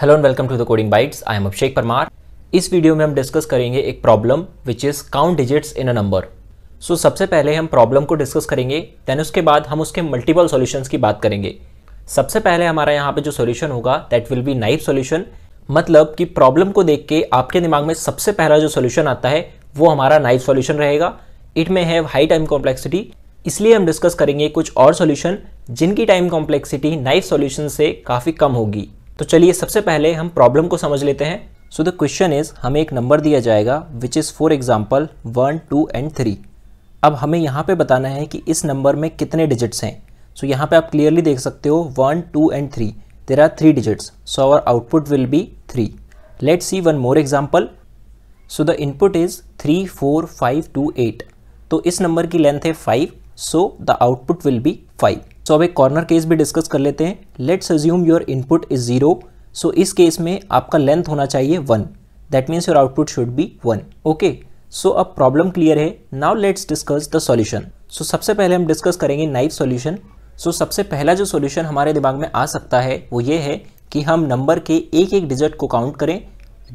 hello and welcome to the coding bytes I am Abhishek Parmar इस video में हम discuss करेंगे एक problem which is count digits in a number so सबसे पहले हम प्रॉब्लम को डिस्कस करेंगे देन उसके बाद हम उसके मल्टीपल सॉल्यूशंस की बात करेंगे सबसे पहले हमारा यहाँ पे जो सॉल्यूशन होगा that will be naive solution मतलब कि प्रॉब्लम को देख के आपके दिमाग में सबसे पहला जो सॉल्यूशन आता है वो हमारा नाइफ सॉल्यूशन रहेगा it may have high time complexity इसलिए हम डिस्कस करेंगे कुछ और सॉल्यूशन जिनकी टाइम कॉम्प्लेक्सिटी नाइफ सॉल्यूशन से काफ़ी कम होगी तो चलिए सबसे पहले हम प्रॉब्लम को समझ लेते हैं सो द क्वेश्चन इज हमें एक नंबर दिया जाएगा which is for example one two and three अब हमें यहाँ पे बताना है कि इस नंबर में कितने डिजिट्स हैं सो so, यहाँ पे आप क्लियरली देख सकते हो one two and three there are three digits so our output will be three let see one more example so the input is three four five two eight तो इस number की length है five so the output will be five so अब एक corner case भी discuss कर लेते हैं let's assume your input is zero so इस केस में आपका लेंथ होना चाहिए one that means your output should be one okay so अब प्रॉब्लम क्लियर है now let's discuss the solution so सबसे पहले हम डिस्कस करेंगे नाइफ सॉल्यूशन सो सबसे पहला जो सॉल्यूशन हमारे दिमाग में आ सकता है वो ये है कि हम नंबर के एक एक डिजिट को काउंट करें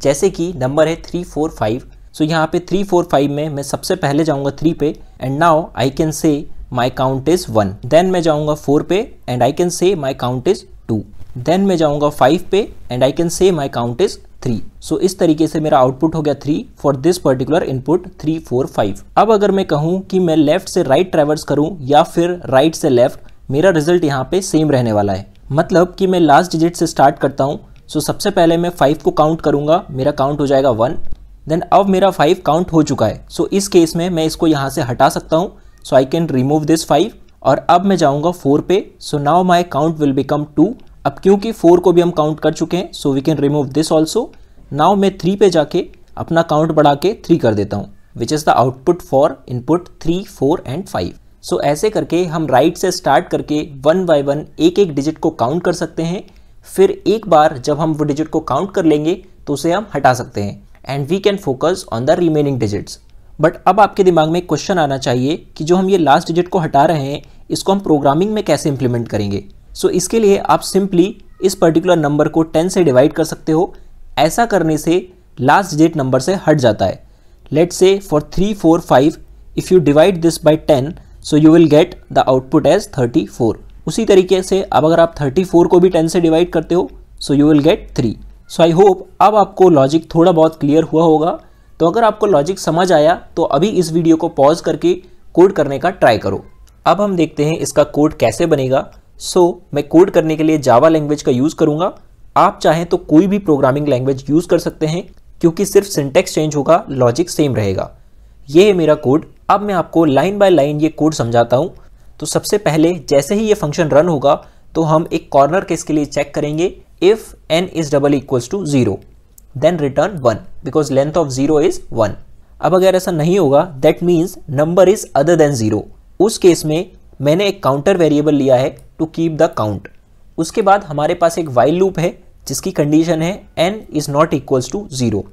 जैसे कि नंबर है थ्री फोर फाइव सो यहाँ पे थ्री फोर फाइव में मैं सबसे पहले जाऊँगा थ्री पे and now I can say my count is one then मैं जाऊंगा फोर पे and I can say my count is two then मैं जाऊंगा फाइव पे and I can say my count is three so इस तरीके से मेरा आउटपुट हो गया three for this particular input three four five अब अगर मैं कहूँ कि मैं लेफ्ट से राइट ट्रेवल्स करूँ या फिर राइट से लेफ्ट मेरा रिजल्ट यहाँ पे सेम रहने वाला है मतलब कि मैं लास्ट डिजिट से स्टार्ट करता हूँ सो so सबसे पहले मैं फाइव को काउंट करूंगा मेरा काउंट हो जाएगा वन देन अब मेरा फाइव काउंट हो चुका है सो so इस केस में मैं इसको यहाँ से हटा सकता हूँ so I can remove this five और अब मैं जाऊँगा फोर पे so now my count will become two अब क्योंकि फोर को भी हम काउंट कर चुके हैं so we can remove this also now मैं थ्री पे जाके अपना काउंट बढ़ा के थ्री कर देता हूँ which is the output for input three four and five so ऐसे करके हम राइट right से स्टार्ट करके वन बाय वन एक एक डिजिट को काउंट कर सकते हैं फिर एक बार जब हम वो डिजिट को काउंट कर लेंगे तो उसे हम हटा सकते हैं and we can focus on the remaining digits but अब आपके दिमाग में क्वेश्चन आना चाहिए कि जो हम ये लास्ट डिजिट को हटा रहे हैं इसको हम प्रोग्रामिंग में कैसे इंप्लीमेंट करेंगे सो so, इसके लिए आप सिंपली इस पर्टिकुलर नंबर को टेन से डिवाइड कर सकते हो ऐसा करने से लास्ट डिजिट नंबर से हट जाता है let say for three four five if you divide this by ten so you will get the output as thirty four उसी तरीके से अब अगर आप थर्टी फोर को भी टेन से डिवाइड करते हो so you will get three so I hope अब आपको लॉजिक थोड़ा बहुत क्लियर हुआ होगा तो अगर आपको लॉजिक समझ आया तो अभी इस वीडियो को पॉज करके कोड करने का ट्राई करो अब हम देखते हैं इसका कोड कैसे बनेगा सो so, मैं कोड करने के लिए जावा लैंग्वेज का यूज़ करूँगा आप चाहें तो कोई भी प्रोग्रामिंग लैंग्वेज यूज़ कर सकते हैं क्योंकि सिर्फ सिंटेक्स चेंज होगा लॉजिक सेम रहेगा ये है मेरा कोड अब मैं आपको लाइन बाय लाइन ये कोड समझाता हूँ तो सबसे पहले जैसे ही ये फंक्शन रन होगा तो हम एक कॉर्नर केस के लिए चेक करेंगे if N is double equals to zero then return one because length of zero is one अब अगर ऐसा नहीं होगा that means number is other than zero उस केस में मैंने एक काउंटर वेरिएबल लिया है टू कीप द काउंट उसके बाद हमारे पास एक वाइल लूप है जिसकी कंडीशन है N is not equals to zero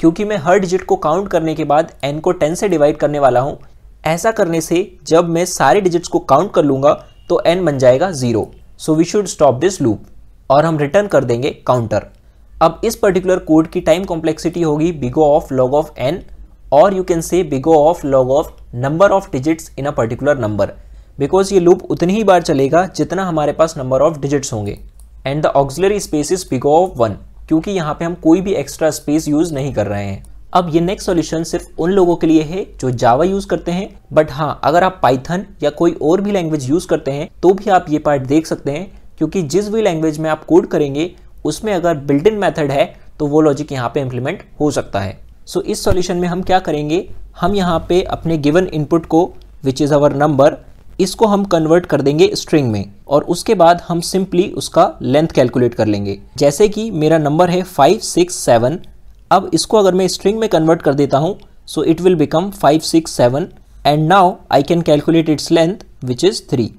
क्योंकि मैं हर डिजिट को काउंट करने के बाद एन को टेन से डिवाइड करने वाला हूँ ऐसा करने से जब मैं सारे डिजिट्स को काउंट कर लूँगा तो एन बन जाएगा zero so we should stop this loop और हम रिटर्न कर देंगे काउंटर अब इस पर्टिकुलर कोड की टाइम कॉम्प्लेक्सिटी होगी big O of log of n और you can say big O of log of number of digits in a particular number because ये लूप उतनी ही बार चलेगा जितना हमारे पास नंबर ऑफ डिजिट्स होंगे and the auxiliary space is big O of one क्योंकि यहाँ पे हम कोई भी एक्स्ट्रा स्पेस यूज नहीं कर रहे हैं अब ये नेक्स्ट सॉल्यूशन सिर्फ उन लोगों के लिए है जो जावा यूज करते हैं बट हाँ अगर आप पाइथन या कोई और भी लैंग्वेज यूज करते हैं तो भी आप ये पार्ट देख सकते हैं क्योंकि जिस भी लैंग्वेज में आप कोड करेंगे उसमें अगर बिल्ट इन मैथड है तो वो लॉजिक यहाँ पे इम्प्लीमेंट हो सकता है सो so, इस सॉल्यूशन में हम क्या करेंगे हम यहाँ पे अपने गिवन इनपुट को विच इज़ अवर नंबर इसको हम कन्वर्ट कर देंगे स्ट्रिंग में और उसके बाद हम सिंपली उसका लेंथ कैलकुलेट कर लेंगे जैसे कि मेरा नंबर है फाइव सिक्स सेवन अब इसको अगर मैं स्ट्रिंग में कन्वर्ट कर देता हूँ so it will become five six seven and now I can calculate its length which is three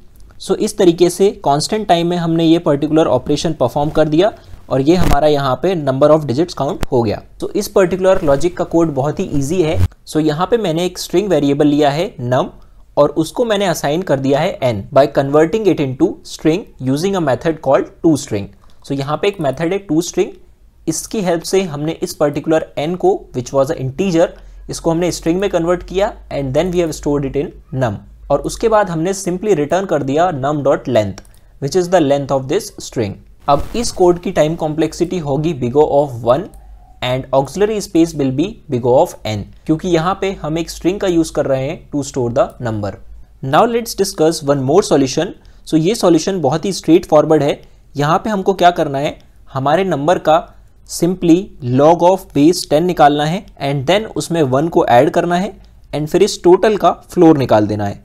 so इस तरीके से कॉन्स्टेंट टाइम में हमने ये पर्टिकुलर ऑपरेशन परफॉर्म कर दिया और ये हमारा यहाँ पे नंबर ऑफ डिजिट्स काउंट हो गया तो so, इस पर्टिकुलर लॉजिक का कोड बहुत ही ईजी है सो so, यहाँ पे मैंने एक स्ट्रिंग वेरिएबल लिया है नम और उसको मैंने असाइन कर दिया है n by converting it into string using a method called to string so यहाँ पे एक मैथड है टू स्ट्रिंग इसकी हेल्प से हमने इस पर्टिकुलर एन को विच वॉज अ इंटीजर इसको हमने स्ट्रिंग में कन्वर्ट किया and then we have stored it in num और उसके बाद हमने सिंपली रिटर्न कर दिया num dot length which is the length of this string अब इस कोड की टाइम कॉम्प्लेक्सिटी होगी big O of one and auxiliary space will be big O of n क्योंकि यहाँ पे हम एक स्ट्रिंग का यूज कर रहे हैं to store the number now let's discuss one more solution so ये सॉल्यूशन बहुत ही स्ट्रेट फॉरवर्ड है यहाँ पे हमको क्या करना है हमारे नंबर का simply log of base ten निकालना है एंड देन उसमें वन को ऐड करना है एंड फिर इस टोटल का फ्लोर निकाल देना है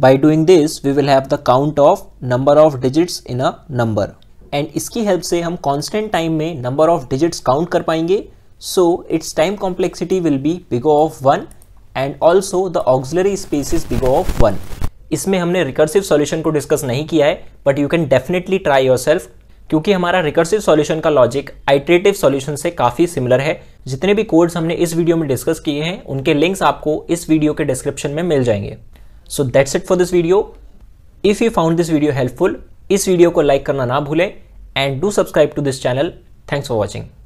by doing this we will have the count of number of digits in a number and इसकी हेल्प से हम कॉन्स्टेंट टाइम में नंबर ऑफ डिजिट्स काउंट कर पाएंगे so its time complexity will be big O of one and also the auxiliary space is big O of one इसमें हमने recursive solution को discuss नहीं किया है but you can definitely try yourself क्योंकि हमारा रिकर्सिव सॉल्यूशन का लॉजिक आइट्रेटिव सॉल्यूशन से काफ़ी सिमिलर है जितने भी कोड्स हमने इस वीडियो में डिस्कस किए हैं उनके लिंक्स आपको इस वीडियो के डिस्क्रिप्शन में मिल जाएंगे so that's it for this video if you found this video helpful इस वीडियो को लाइक करना ना भूलें and do subscribe to this channel thanks for watching